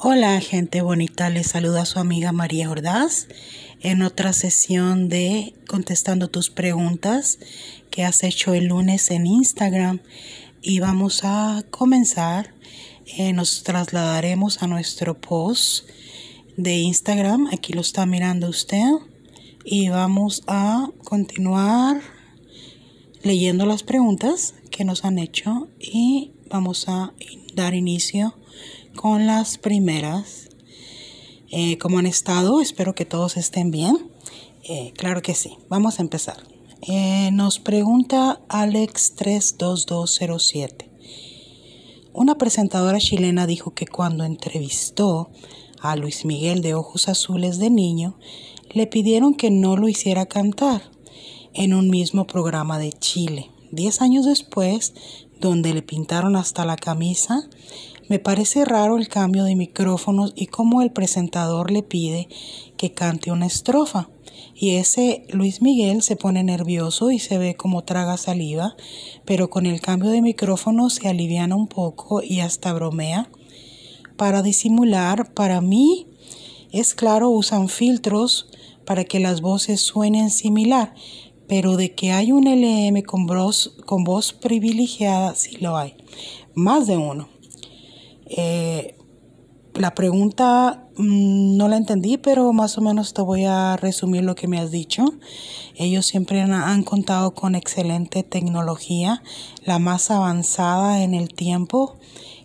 Hola gente bonita, les saluda su amiga María Ordaz en otra sesión de contestando tus preguntas que has hecho el lunes en Instagram y vamos a comenzar, eh, nos trasladaremos a nuestro post de Instagram, aquí lo está mirando usted y vamos a continuar leyendo las preguntas que nos han hecho y vamos a dar inicio con las primeras. Eh, como ¿Cómo han estado? Espero que todos estén bien. Eh, claro que sí. Vamos a empezar. Eh, nos pregunta Alex32207. Una presentadora chilena dijo que cuando entrevistó a Luis Miguel de Ojos Azules de niño, le pidieron que no lo hiciera cantar en un mismo programa de Chile. Diez años después, donde le pintaron hasta la camisa, me parece raro el cambio de micrófonos y cómo el presentador le pide que cante una estrofa. Y ese Luis Miguel se pone nervioso y se ve como traga saliva, pero con el cambio de micrófono se aliviana un poco y hasta bromea. Para disimular, para mí, es claro, usan filtros para que las voces suenen similar, pero de que hay un LM con con voz privilegiada sí lo hay, más de uno. Eh, la pregunta mm, no la entendí, pero más o menos te voy a resumir lo que me has dicho. Ellos siempre han, contado con excelente tecnología, la más avanzada en el tiempo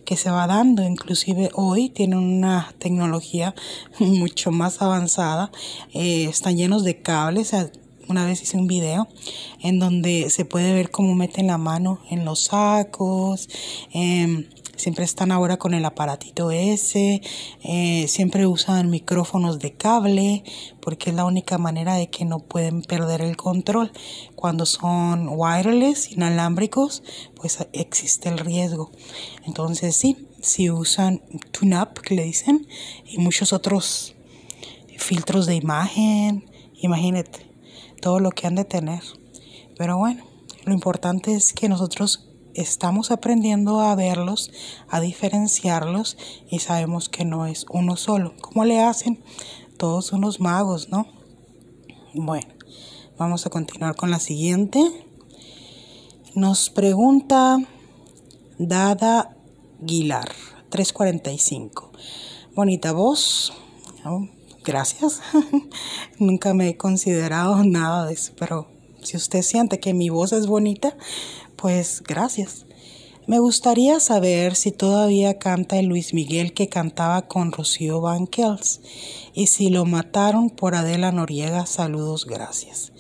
que se va dando. Inclusive hoy tienen una tecnología mucho más avanzada. Eh, están llenos de cables. Una vez hice un video en donde se puede ver cómo meten la mano en los sacos. Em, siempre están ahora con el aparatito ese, eh, siempre usan micrófonos de cable, porque es la única manera de que no pueden perder el control. Cuando son wireless, inalámbricos, pues existe el riesgo. Entonces sí, si usan TuneUp, que le dicen, y muchos otros filtros de imagen, imagínate todo lo que han de tener. Pero bueno, lo importante es que nosotros estamos aprendiendo a verlos, a diferenciarlos y sabemos que no es uno solo. ¿Cómo le hacen? Todos unos magos, ¿no? Bueno, vamos a continuar con la siguiente. Nos pregunta Dada Aguilar, 345. Bonita voz. Oh, gracias. Nunca me he considerado nada de eso, pero si usted siente que mi voz es bonita, pues gracias. Me gustaría saber si todavía canta el Luis Miguel que cantaba con Rocío Van Kels y si lo mataron por Adela Noriega. Saludos, gracias.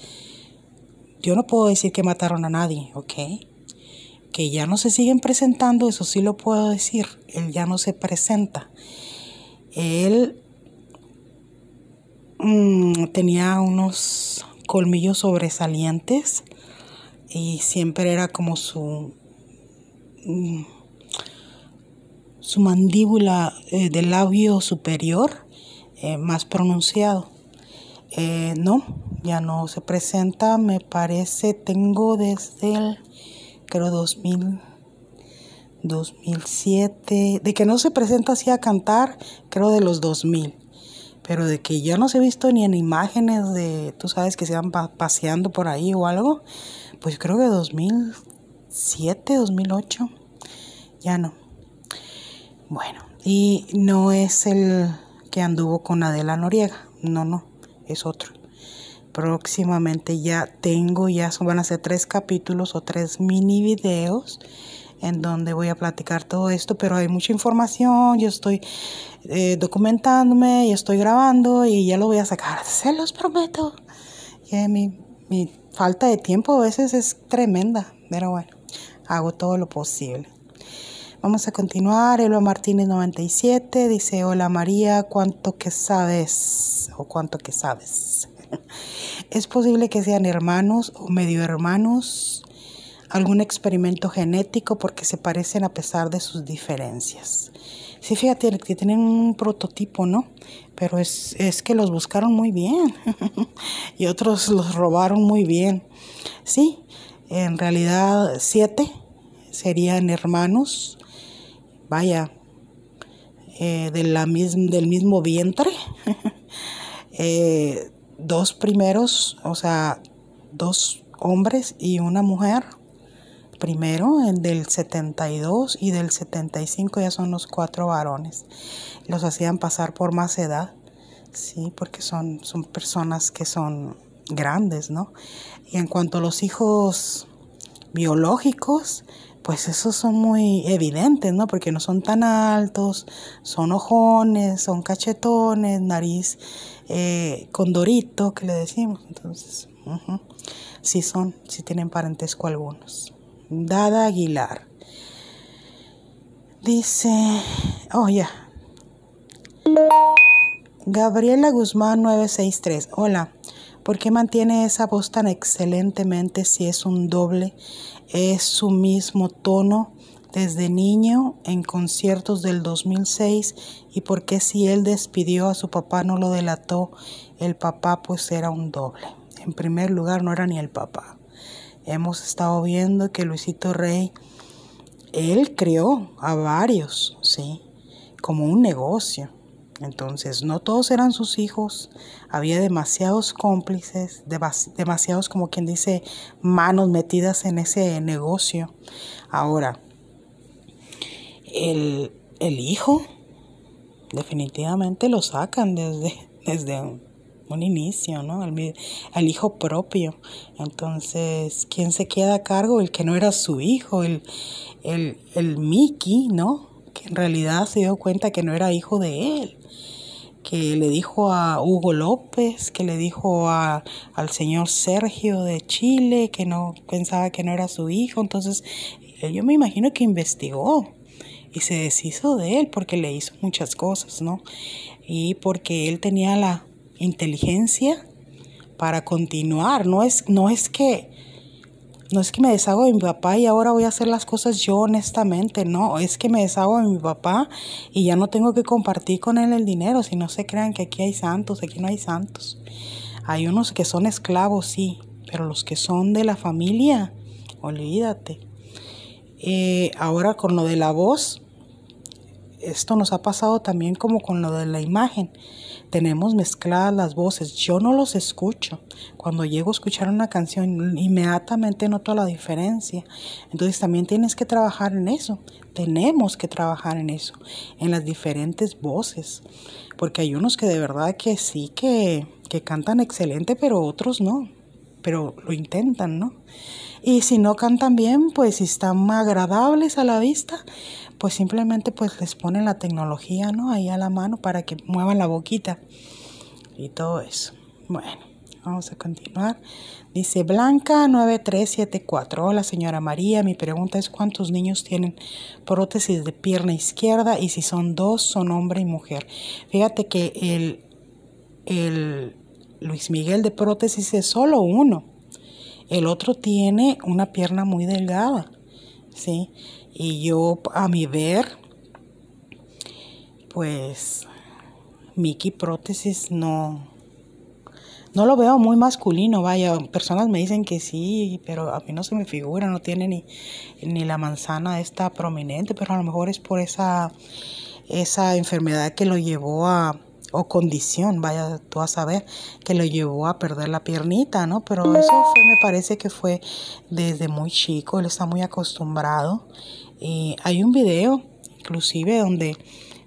Yo no puedo decir que mataron a nadie, ¿ok? Que ya no se siguen presentando, eso sí lo puedo decir. Él ya no se presenta. Él mm, tenía unos colmillos sobresalientes y siempre era como su mm, su mandíbula eh, del labio superior eh, más pronunciado. Eh, no, ya no se presenta, me parece, tengo desde el, creo, 2000, 2007, de que no se presenta así a cantar, creo de los 2000, pero de que ya no se ha visto ni en imágenes de, tú sabes, que se van paseando por ahí o algo, pues creo que 2007, 2008, ya no. Bueno, y no es el que anduvo con Adela Noriega, no, no, es otro. Próximamente ya tengo, ya van a ser tres capítulos o tres mini videos en donde voy a platicar todo esto, pero hay mucha información, yo estoy eh, documentándome Yo estoy grabando y ya lo voy a sacar, se los prometo. Y mi, mi falta de tiempo a veces es tremenda, pero bueno, hago todo lo posible. Vamos a continuar. Eloa Martínez 97 dice, hola María, ¿cuánto que sabes? ¿O cuánto que sabes? es posible que sean hermanos o medio hermanos, algún experimento genético porque se parecen a pesar de sus diferencias. Sí, fíjate que tienen un prototipo, ¿no? Pero es, que los buscaron muy bien y otros los robaron muy bien. Sí, en realidad siete serían hermanos, vaya, eh, de la del mismo vientre. Eh, dos primeros, o sea, dos hombres y una mujer primero, el del 72 y del 75 ya son los cuatro varones. Los hacían pasar por más edad, sí, porque son, son personas que son grandes, ¿no? Y en cuanto a los hijos biológicos, pues esos son muy evidentes, ¿no? Porque no son tan altos, son ojones, son cachetones, nariz eh, con que le decimos. Entonces, sí son, sí tienen parentesco algunos. Dada Aguilar. Dice, oh ya. Gabriela Guzmán 963. Hola. ¿Por qué mantiene esa voz tan excelentemente si es un doble? Es su mismo tono desde niño en conciertos del 2006 y por qué si él despidió a su papá no lo delató, el papá pues era un doble. En primer lugar no era ni el papá. Hemos estado viendo que Luisito Rey, él creó a varios, ¿sí? Como un negocio. Entonces, no todos eran sus hijos, había demasiados cómplices, demasiados, como quien dice, manos metidas en ese negocio. Ahora, el, el hijo definitivamente lo sacan desde, desde un un inicio, ¿no? Al, hijo propio. Entonces, ¿quién se queda a cargo? El que no era su hijo, el, el, Mickey, ¿no? Que en realidad se dio cuenta que no era hijo de él. Que le dijo a Hugo López, que le dijo al señor Sergio de Chile, que no pensaba que no era su hijo. Entonces, eh, yo me imagino que investigó y se deshizo de él porque le hizo muchas cosas, ¿no? Y porque él tenía la inteligencia para continuar. No es, no es que no es que me deshago de mi papá y ahora voy a hacer las cosas yo honestamente, no, es que me deshago de mi papá y ya no tengo que compartir con él el dinero, si no se crean que aquí hay santos, aquí no hay santos. Hay unos que son esclavos, sí, pero los que son de la familia, olvídate. Eh, ahora con lo de la voz, esto nos ha pasado también como con lo de la imagen. Tenemos mezcladas las voces. Yo no los escucho. Cuando llego a escuchar una canción, inmediatamente noto la diferencia. Entonces también tienes que trabajar en eso. Tenemos que trabajar en eso, en las diferentes voces. Porque hay unos que de verdad que sí que, cantan excelente, pero otros no. Pero lo intentan, ¿no? Y si no cantan bien, pues si están agradables a la vista, pues simplemente pues les ponen la tecnología, ¿no? Ahí a la mano para que muevan la boquita y todo eso. Bueno, vamos a continuar. Dice Blanca 9374. Hola señora María, mi pregunta es cuántos niños tienen prótesis de pierna izquierda y si son dos, son hombre y mujer. Fíjate que el, el Luis Miguel de prótesis es solo uno. El otro tiene una pierna muy delgada, ¿sí? Y yo, a mi ver, pues Mickey Prótesis no, no lo veo muy masculino, vaya, personas me dicen que sí, pero a mí no se me figura, no tiene ni, la manzana esta prominente, pero a lo mejor es por esa, esa enfermedad que lo llevó a, o condición, vaya tú a saber, que lo llevó a perder la piernita, ¿no? Pero eso fue, me parece que fue desde muy chico, él está muy acostumbrado. Eh, hay un video, inclusive, donde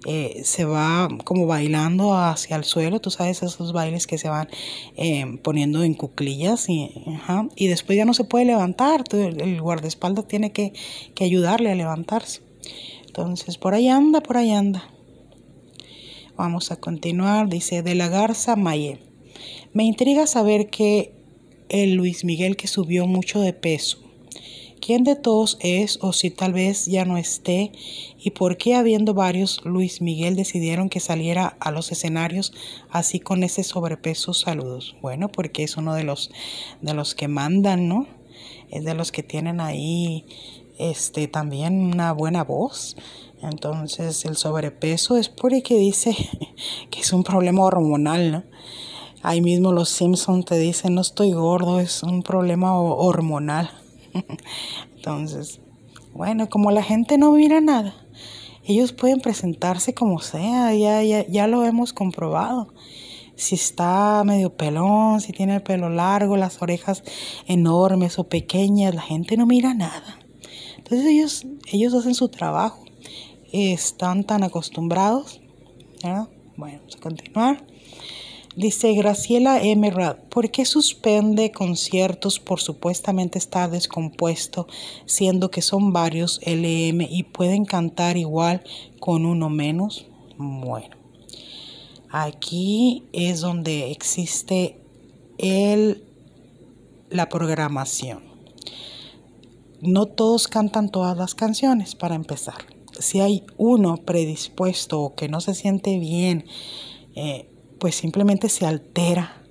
eh, se va como bailando hacia el suelo, tú sabes, esos bailes que se van eh, poniendo en cuclillas y, y después ya no se puede levantar, el, el, guardaespaldas tiene que, que ayudarle a levantarse. Entonces, por ahí anda, por ahí anda. Vamos a continuar. Dice de la Garza Maye. Me intriga saber que el Luis Miguel que subió mucho de peso. ¿Quién de todos es o si tal vez ya no esté? ¿Y por qué habiendo varios Luis Miguel decidieron que saliera a los escenarios así con ese sobrepeso? Saludos. Bueno, porque es uno de los de los que mandan, ¿no? Es de los que tienen ahí este también una buena voz entonces el sobrepeso es por que dice que es un problema hormonal, ¿no? Ahí mismo los Simpsons te dicen, no estoy gordo, es un problema hormonal. Entonces, bueno, como la gente no mira nada, ellos pueden presentarse como sea, ya, ya, ya lo hemos comprobado si está medio pelón, si tiene el pelo largo, las orejas enormes o pequeñas, la gente no mira nada. Entonces ellos, ellos hacen su trabajo están tan acostumbrados. Bueno, vamos a continuar. Dice Graciela Rad, ¿por qué suspende conciertos por supuestamente estar descompuesto, siendo que son varios LM y pueden cantar igual con uno menos? Bueno, aquí es donde existe el, la programación. No todos cantan todas las canciones, para empezar si hay uno predispuesto o que no se siente bien, eh, pues simplemente se altera.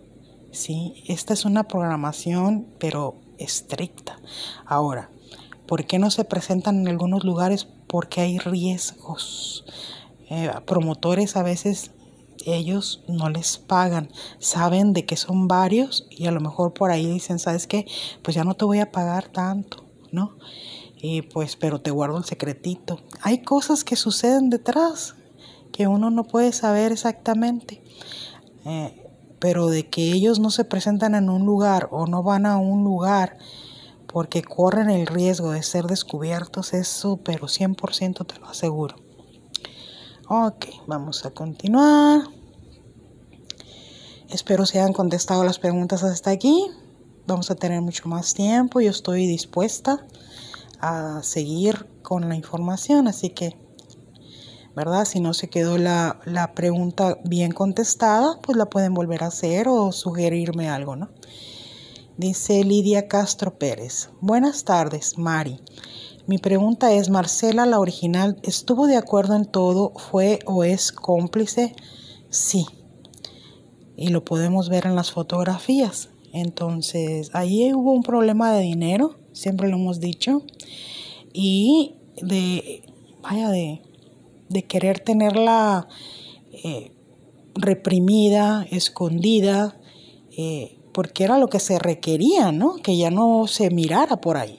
¿sí? Esta es una programación, pero estricta. Ahora, ¿por qué no se presentan en algunos lugares? Porque hay riesgos. Eh, promotores a veces ellos no les pagan, saben de que son varios y a lo mejor por ahí dicen, ¿sabes qué? Pues ya no te voy a pagar tanto, ¿no? Y pues, pero te guardo el secretito. Hay cosas que suceden detrás que uno no puede saber exactamente. Eh, pero de que ellos no se presentan en un lugar o no van a un lugar porque corren el riesgo de ser descubiertos, eso pero 100% te lo aseguro. Ok, vamos a continuar. Espero se hayan contestado las preguntas hasta aquí. Vamos a tener mucho más tiempo. Yo estoy dispuesta a seguir con la información. Así que, ¿verdad? Si no se quedó la, pregunta bien contestada, pues la pueden volver a hacer o sugerirme algo, ¿no? Dice Lidia Castro Pérez. Buenas tardes, Mari. Mi pregunta es, Marcela, la original, ¿estuvo de acuerdo en todo? ¿Fue o es cómplice? Sí. Y lo podemos ver en las fotografías. Entonces, ahí hubo un problema de dinero siempre lo hemos dicho, y de, vaya, de, querer tenerla eh, reprimida, escondida, eh, porque era lo que se requería, ¿no? Que ya no se mirara por ahí.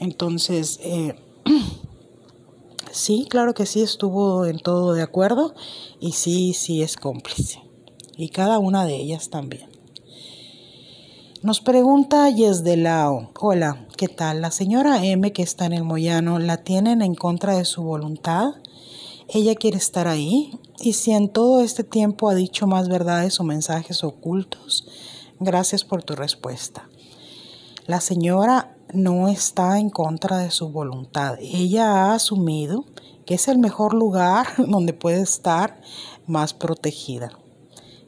Entonces, eh, sí, claro que sí, estuvo en todo de acuerdo y sí, sí es cómplice. Y cada una de ellas también. Nos pregunta Yesdelao, hola, ¿qué tal? ¿La señora M que está en el Moyano la tienen en contra de su voluntad? ¿Ella quiere estar ahí? ¿Y si en todo este tiempo ha dicho más verdades o mensajes ocultos? Gracias por tu respuesta. La señora no está en contra de su voluntad. Ella ha asumido que es el mejor lugar donde puede estar más protegida.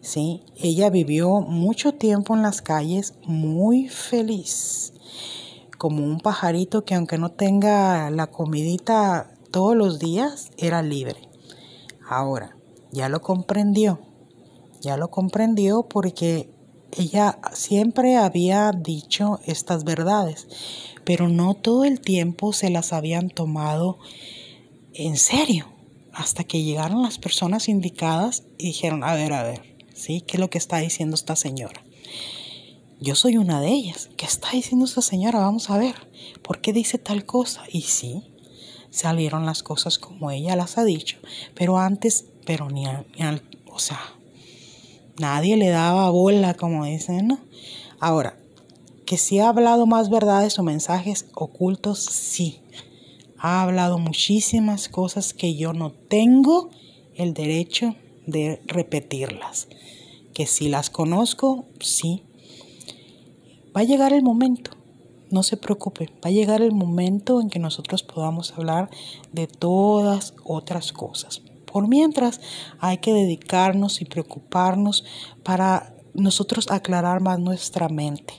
¿sí? Ella vivió mucho tiempo en las calles muy feliz, como un pajarito que aunque no tenga la comidita todos los días, era libre. Ahora, ya lo comprendió, ya lo comprendió porque ella siempre había dicho estas verdades, pero no todo el tiempo se las habían tomado en serio, hasta que llegaron las personas indicadas y dijeron, a ver, a ver, ¿sí? ¿Qué es lo que está diciendo esta señora? Yo soy una de ellas. ¿Qué está diciendo esta señora? Vamos a ver. ¿Por qué dice tal cosa? Y sí, salieron las cosas como ella las ha dicho, pero antes, pero ni, al, o sea, nadie le daba bola, como dicen, ¿no? Ahora, que si ha hablado más verdades o mensajes ocultos, sí. Ha hablado muchísimas cosas que yo no tengo el derecho de repetirlas. Que si las conozco, sí. Va a llegar el momento, no se preocupe, va a llegar el momento en que nosotros podamos hablar de todas otras cosas. Por mientras, hay que dedicarnos y preocuparnos para nosotros aclarar más nuestra mente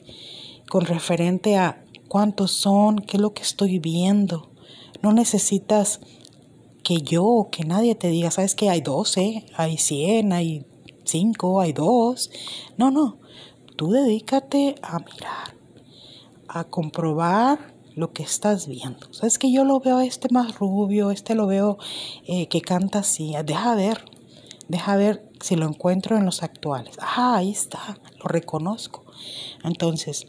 con referente a cuántos son, qué es lo que estoy viendo. No necesitas que yo que nadie te diga, sabes que hay 12, hay 100, hay 5, hay 2. No, no. Tú dedícate a mirar, a comprobar lo que estás viendo. Sabes que yo lo veo a este más rubio, este lo veo eh, que canta así. Deja ver, deja ver si lo encuentro en los actuales. Ajá, ah, ahí está, lo reconozco. Entonces,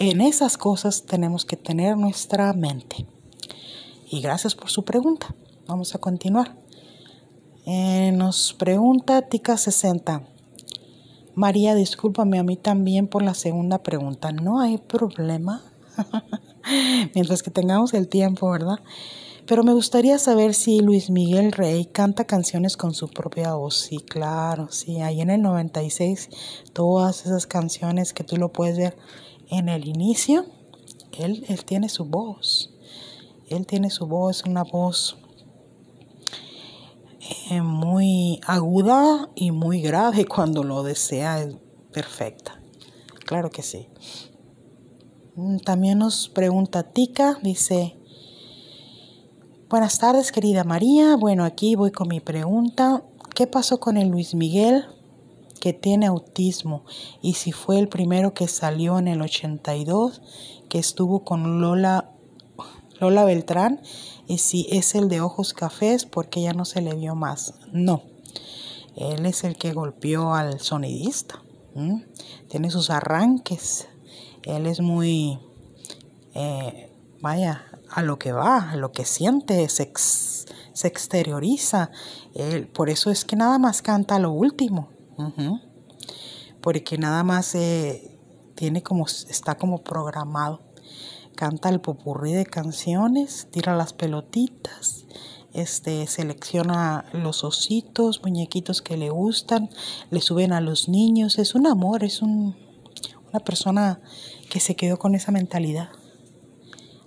en esas cosas tenemos que tener nuestra mente. Y gracias por su pregunta. Vamos a continuar. Eh, nos pregunta Tica 60. María, discúlpame a mí también por la segunda pregunta. No hay problema. Mientras que tengamos el tiempo, ¿verdad? Pero me gustaría saber si Luis Miguel Rey canta canciones con su propia voz. Sí, claro, sí. Ahí en el 96, todas esas canciones que tú lo puedes ver en el inicio, él, él tiene su voz. Él tiene su voz, una voz eh, muy aguda y muy grave cuando lo desea es perfecta. Claro que sí. Mm, también nos pregunta Tica, dice, buenas tardes querida María, bueno aquí voy con mi pregunta, ¿qué pasó con el Luis Miguel que tiene autismo y si fue el primero que salió en el 82 que estuvo con Lola Lola Beltrán, y eh, si es el de ojos cafés porque ya no se le vio más. No, él es el que golpeó al sonidista. Tiene sus arranques. Él es muy, eh, vaya, a lo que va, a lo que siente, se, exterioriza. por eso es que nada más canta lo último. Porque nada más eh, tiene como, está como programado canta el popurrí de canciones, tira las pelotitas, este, selecciona los ositos, muñequitos que le gustan, le suben a los niños. Es un amor, es un, una persona que se quedó con esa mentalidad.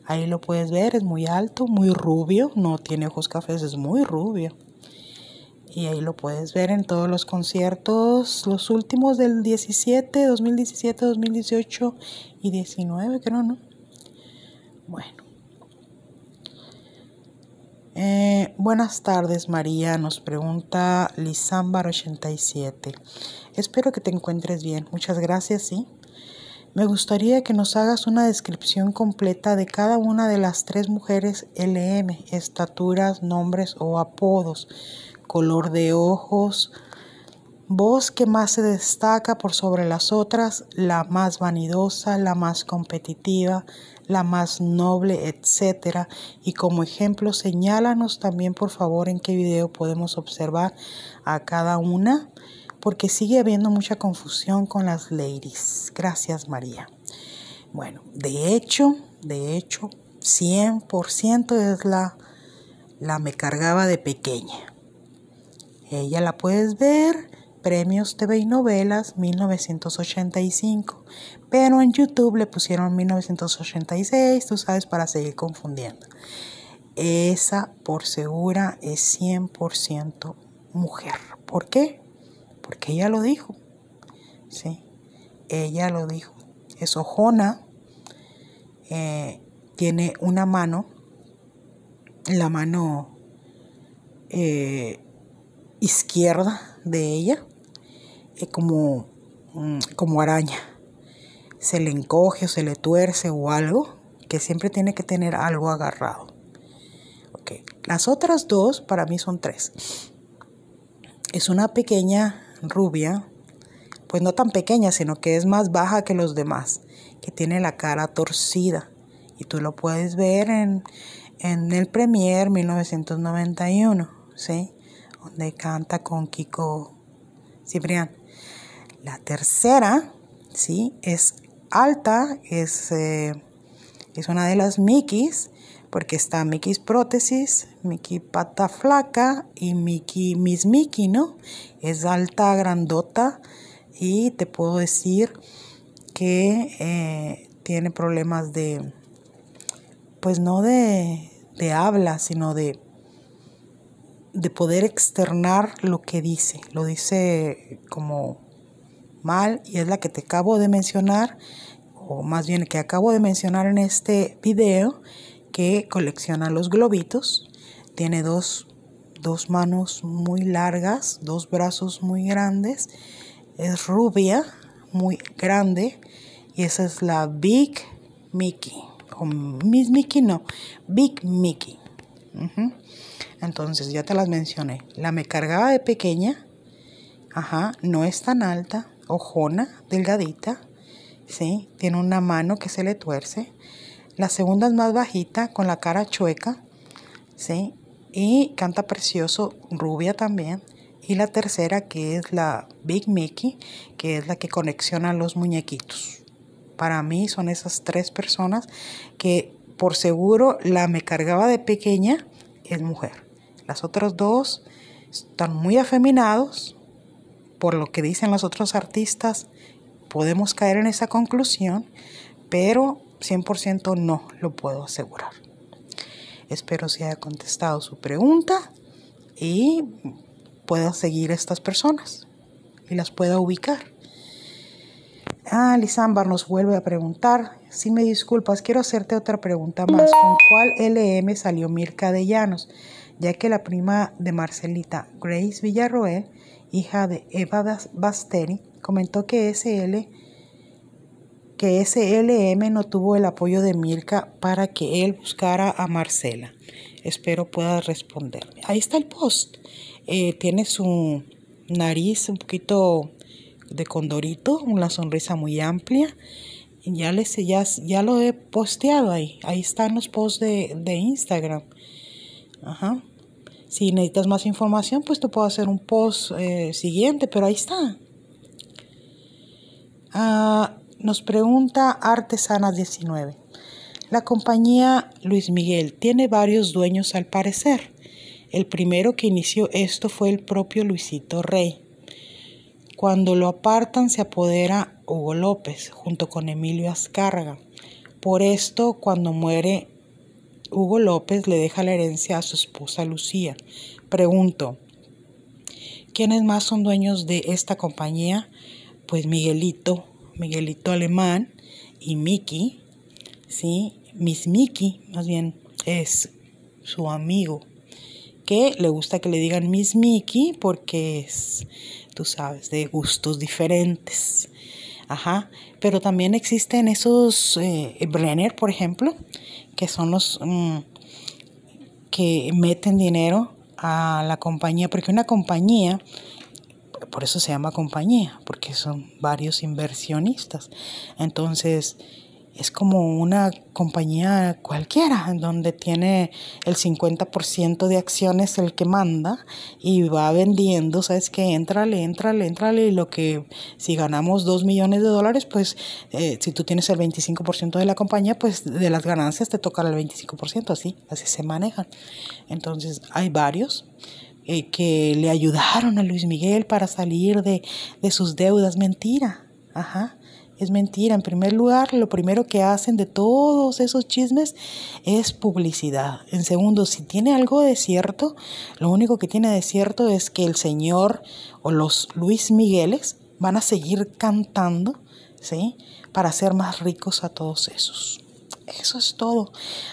Ahí lo puedes ver, es muy alto, muy rubio, no tiene ojos cafés, es muy rubio. Y ahí lo puedes ver en todos los conciertos, los últimos del 17, 2017, 2018 y 19, creo, ¿no? Bueno. Eh, buenas tardes, María. Nos pregunta Lizámbar87. Espero que te encuentres bien. Muchas gracias, sí. Me gustaría que nos hagas una descripción completa de cada una de las tres mujeres LM, estaturas, nombres o apodos, color de ojos, Vos que más se destaca por sobre las otras, la más vanidosa, la más competitiva, la más noble, etc. Y como ejemplo, señálanos también por favor en qué video podemos observar a cada una, porque sigue habiendo mucha confusión con las ladies. Gracias María. Bueno, de hecho, de hecho, 100% es la, la me cargaba de pequeña. Ella la puedes ver Premios TV y Novelas 1985, pero en YouTube le pusieron 1986, tú sabes, para seguir confundiendo. Esa por segura es 100% mujer. ¿Por qué? Porque ella lo dijo. Sí, ella lo dijo. Eso, Jona eh, tiene una mano, la mano eh, izquierda de ella, eh, como, mm, como araña. Se le encoge o se le tuerce o algo, que siempre tiene que tener algo agarrado. Las otras dos para mí son tres. Es una pequeña rubia, pues no tan pequeña, sino que es más baja que los demás, que tiene la cara torcida. Y tú lo puedes ver en, el Premier 1991, ¿sí? Donde canta con Kiko Cibrián. La tercera, ¿sí? Es alta, es, eh, es una de las Mickeys, porque está Mickey's prótesis, Miki pata flaca y Mickey, Miss Mickey, ¿no? Es alta, grandota y te puedo decir que eh, tiene problemas de, pues no de, habla, sino de, de poder externar lo que dice. Lo dice como mal y es la que te acabo de mencionar o más bien que acabo de mencionar en este video que colecciona los globitos. Tiene dos, dos manos muy largas, dos brazos muy grandes. Es rubia, muy grande. Y esa es la Big Mickey. O Miss Mickey no, Big Mickey. Entonces ya te las mencioné. La me cargaba de pequeña. Ajá, no es tan alta ojona, delgadita, ¿sí? Tiene una mano que se le tuerce. La segunda es más bajita, con la cara chueca, ¿sí? Y canta precioso, rubia también. Y la tercera que es la Big Mickey, que es la que conexiona los muñequitos. Para mí son esas tres personas que por seguro la me cargaba de pequeña es mujer. Las otras dos están muy afeminados, por lo que dicen los otros artistas, podemos caer en esa conclusión, pero 100% no lo puedo asegurar. Espero se haya contestado su pregunta y pueda seguir a estas personas y las pueda ubicar. Ah, nos vuelve a preguntar, si me disculpas, quiero hacerte otra pregunta más. ¿Con cuál LM salió Mirka de Llanos? Ya que la prima de Marcelita, Grace Villarroel, hija de Eva Basteri, comentó que SL que SLM no tuvo el apoyo de Mirka para que él buscara a Marcela. Espero pueda responderme. Ahí está el post. Eh, tiene su nariz un poquito de condorito, una sonrisa muy amplia. Ya, le ya, ya lo he posteado ahí. Ahí están los posts de, de Instagram. Ajá. Si necesitas más información, pues te puedo hacer un post eh, siguiente, pero ahí está. Ah, nos pregunta Artesana19. La compañía Luis Miguel tiene varios dueños al parecer. El primero que inició esto fue el propio Luisito Rey. Cuando lo apartan se apodera Hugo López junto con Emilio Azcárraga. Por esto, cuando muere Hugo López le deja la herencia a su esposa Lucía. Pregunto, ¿quiénes más son dueños de esta compañía? Pues Miguelito, Miguelito Alemán y Miki, ¿sí? Miss Miki, más bien, es su amigo, que le gusta que le digan Miss Miki porque es, tú sabes, de gustos diferentes. Ajá, pero también existen esos, eh, Brenner, por ejemplo, que son los mm, que meten dinero a la compañía, porque una compañía, por eso se llama compañía, porque son varios inversionistas. Entonces, es como una compañía cualquiera, donde tiene el 50% de acciones el que manda y va vendiendo, sabes qué? entrale, entrale, entrale, y lo que si ganamos 2 millones de dólares, pues eh, si tú tienes el 25% de la compañía, pues de las ganancias te toca el 25%, así, así se manejan. Entonces hay varios. Eh, que le ayudaron a Luis Miguel para salir de, de sus deudas, mentira, ajá es mentira. En primer lugar, lo primero que hacen de todos esos chismes es publicidad. En segundo, si tiene algo de cierto, lo único que tiene de cierto es que el señor o los Luis Migueles van a seguir cantando, ¿sí? Para hacer más ricos a todos esos. Eso es todo.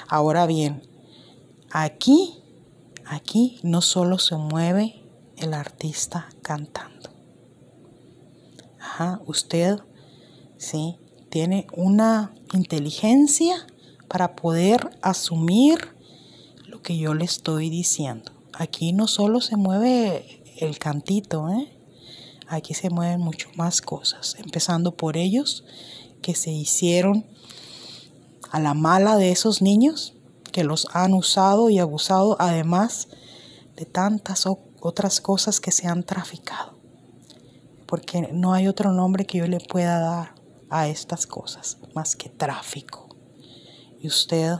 Ahora bien, aquí, aquí no solo se mueve el artista cantando. Ajá, usted ¿sí? Tiene una inteligencia para poder asumir lo que yo le estoy diciendo. Aquí no solo se mueve el cantito, ¿eh? aquí se mueven muchas más cosas, empezando por ellos que se hicieron a la mala de esos niños, que los han usado y abusado, además de tantas otras cosas que se han traficado, porque no hay otro nombre que yo le pueda dar a estas cosas más que tráfico. Y usted,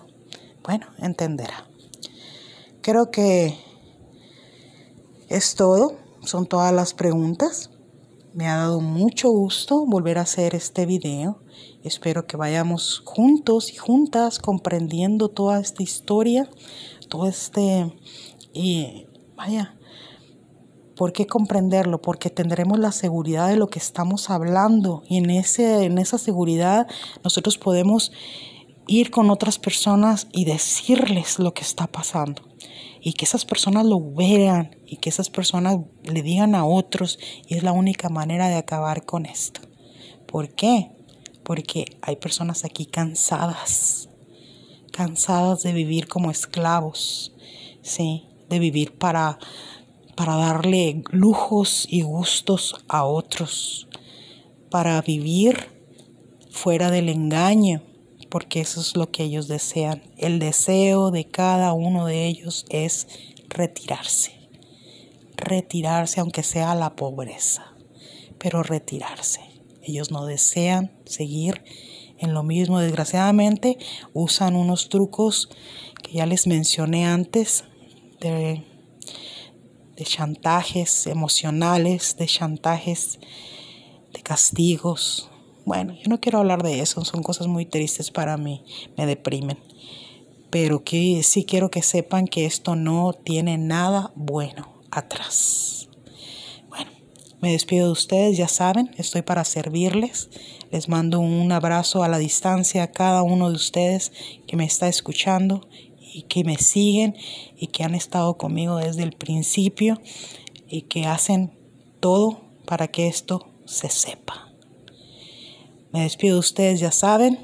bueno, entenderá. Creo que es todo, son todas las preguntas. Me ha dado mucho gusto volver a hacer este video. Espero que vayamos juntos y juntas comprendiendo toda esta historia, todo este... Y vaya, ¿Por qué comprenderlo? Porque tendremos la seguridad de lo que estamos hablando y en, ese, en esa seguridad nosotros podemos ir con otras personas y decirles lo que está pasando y que esas personas lo vean y que esas personas le digan a otros y es la única manera de acabar con esto. ¿Por qué? Porque hay personas aquí cansadas, cansadas de vivir como esclavos, ¿sí? De vivir para para darle lujos y gustos a otros, para vivir fuera del engaño, porque eso es lo que ellos desean. El deseo de cada uno de ellos es retirarse, retirarse aunque sea la pobreza, pero retirarse. Ellos no desean seguir en lo mismo. Desgraciadamente usan unos trucos que ya les mencioné antes de de chantajes emocionales, de chantajes, de castigos. Bueno, yo no quiero hablar de eso, son cosas muy tristes para mí, me deprimen. Pero que sí quiero que sepan que esto no tiene nada bueno atrás. Bueno, me despido de ustedes, ya saben, estoy para servirles. Les mando un abrazo a la distancia a cada uno de ustedes que me está escuchando y que me siguen y que han estado conmigo desde el principio y que hacen todo para que esto se sepa. Me despido de ustedes, ya saben,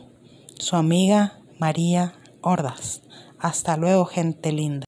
su amiga María Ordas. Hasta luego, gente linda.